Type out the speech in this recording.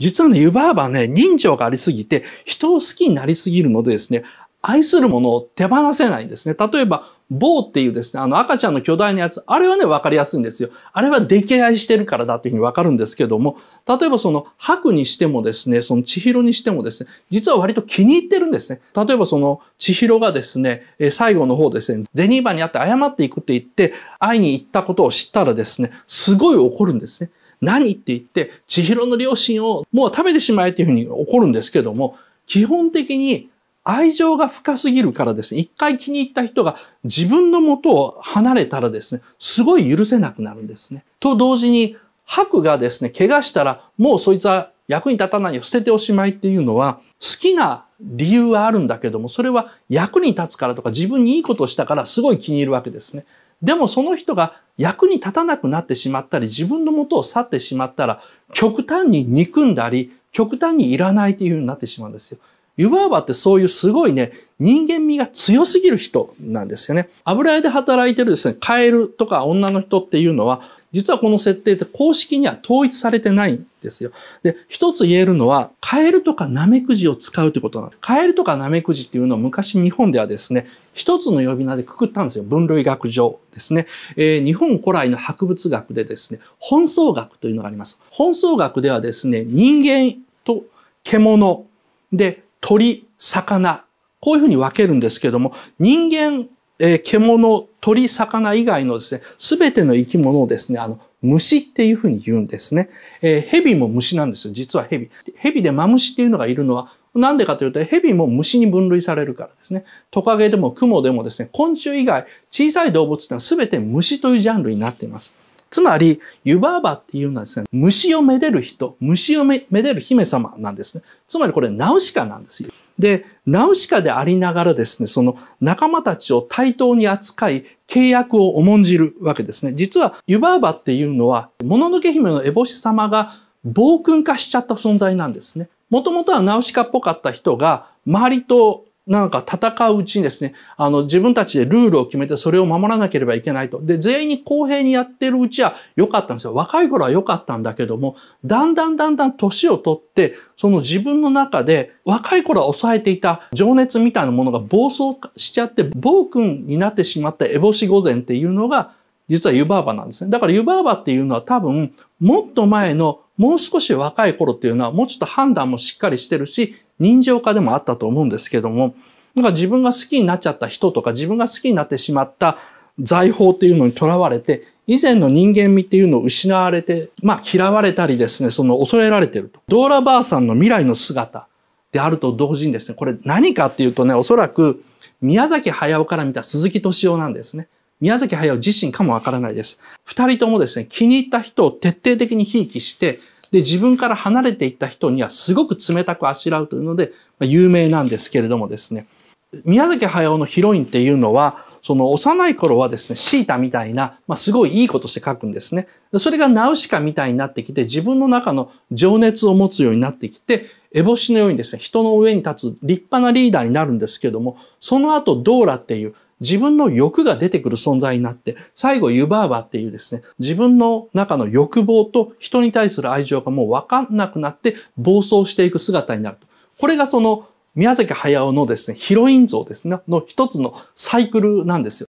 実はね、湯婆婆ね、人情がありすぎて、人を好きになりすぎるのでですね、愛するものを手放せないんですね。例えば、棒っていうですね、あの赤ちゃんの巨大なやつ、あれはね、わかりやすいんですよ。あれは溺愛してるからだっていうふうにわかるんですけども、例えばその白にしてもですね、その千尋にしてもですね、実は割と気に入ってるんですね。例えばその千尋がですね、最後の方ですね、ゼニーバに会って謝っていくって言って、会いに行ったことを知ったらですね、すごい怒るんですね。何って言って、千尋の両親をもう食べてしまえっていうふうに怒るんですけども、基本的に愛情が深すぎるからですね、一回気に入った人が自分の元を離れたらですね、すごい許せなくなるんですね。と同時に、白がですね、怪我したらもうそいつは役に立たないよ、捨てておしまいっていうのは、好きな理由はあるんだけども、それは役に立つからとか自分にいいことをしたからすごい気に入るわけですね。でもその人が役に立たなくなってしまったり、自分の元を去ってしまったら、極端に憎んだり、極端にいらないというふうになってしまうんですよ。湯婆婆ってそういうすごいね、人間味が強すぎる人なんですよね。油絵で働いてるですね、カエルとか女の人っていうのは、実はこの設定って公式には統一されてないんですよ。で、一つ言えるのは、カエルとかナメクジを使うということなんです。カエルとかナメクジっていうのは昔日本ではですね、一つの呼び名でくくったんですよ。分類学上ですね。えー、日本古来の博物学でですね、本草学というのがあります。本草学ではですね、人間と獣で、鳥、魚。こういうふうに分けるんですけども、人間、えー、獣、鳥、魚以外のですね、すべての生き物をですね、あの、虫っていうふうに言うんですね。えー、蛇も虫なんですよ。実は蛇。蛇でマムシっていうのがいるのは、なんでかというと、蛇も虫に分類されるからですね。トカゲでもクモでもですね、昆虫以外、小さい動物ってのはすべて虫というジャンルになっています。つまり、湯婆婆っていうのはですね、虫をめでる人、虫をめでる姫様なんですね。つまりこれ、ナウシカなんですよ。で、ナウシカでありながらですね、その仲間たちを対等に扱い、契約を重んじるわけですね。実は、湯婆婆っていうのは、もののけ姫のエボシ様が暴君化しちゃった存在なんですね。もともとはナウシカっぽかった人が、周りとなんか戦ううちにですね、あの、自分たちでルールを決めてそれを守らなければいけないと。で、全員に公平にやってるうちは良かったんですよ。若い頃は良かったんだけども、だんだんだんだん年をとって、その自分の中で若い頃は抑えていた情熱みたいなものが暴走しちゃって、暴君になってしまった烏帽子御前っていうのが、実は湯婆婆なんですね。だから湯婆婆っていうのは多分、もっと前の、もう少し若い頃っていうのは、もうちょっと判断もしっかりしてるし、人情家でもあったと思うんですけども、なんか自分が好きになっちゃった人とか、自分が好きになってしまった財宝っていうのにとらわれて、以前の人間味っていうのを失われて、まあ嫌われたりですね、その恐れられてると。ドーラばあさんの未来の姿であると同時にですね、これ何かっていうとね、おそらく宮崎駿から見た鈴木敏夫なんですね。宮崎駿自身かもわからないです。二人ともですね、気に入った人を徹底的にひいきして、で、自分から離れていった人にはすごく冷たくあしらうというので、まあ、有名なんですけれどもですね。宮崎駿のヒロインっていうのは、その幼い頃はですね、シータみたいな、まあ、すごいいいことして書くんですね。それがナウシカみたいになってきて、自分の中の情熱を持つようになってきて、エボシのようにですね、人の上に立つ立派なリーダーになるんですけども、その後、ドーラっていう、自分の欲が出てくる存在になって、最後ユバーバっていうですね、自分の中の欲望と人に対する愛情がもうわかんなくなって暴走していく姿になると。これがその宮崎駿のですね、ヒロイン像ですね、の一つのサイクルなんですよ。